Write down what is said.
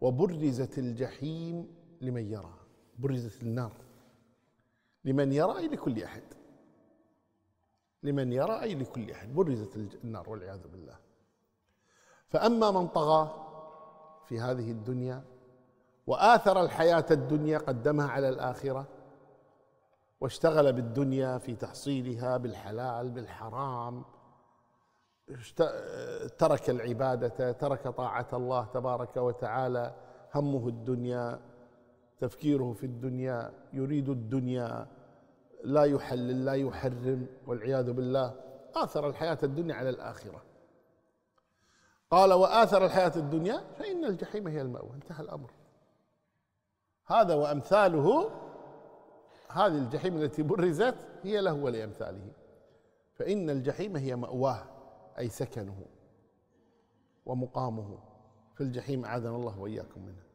وبرزت الجحيم لمن يرى برزت النار لمن يرى أي لكل أحد لمن يرى أي لكل أحد برزت النار والعياذ بالله فأما من طغى في هذه الدنيا وآثر الحياة الدنيا قدمها على الآخرة واشتغل بالدنيا في تحصيلها بالحلال بالحرام ترك العبادة ترك طاعة الله تبارك وتعالى همه الدنيا تفكيره في الدنيا يريد الدنيا لا يحلل لا يحرم والعياذ بالله آثر الحياة الدنيا على الآخرة قال وآثر الحياة الدنيا فإن الجحيم هي المأوى انتهى الأمر هذا وأمثاله هذه الجحيم التي برزت هي له ولأمثاله فإن الجحيم هي مأواه أي سكنه ومقامه في الجحيم أعاذنا الله وإياكم منه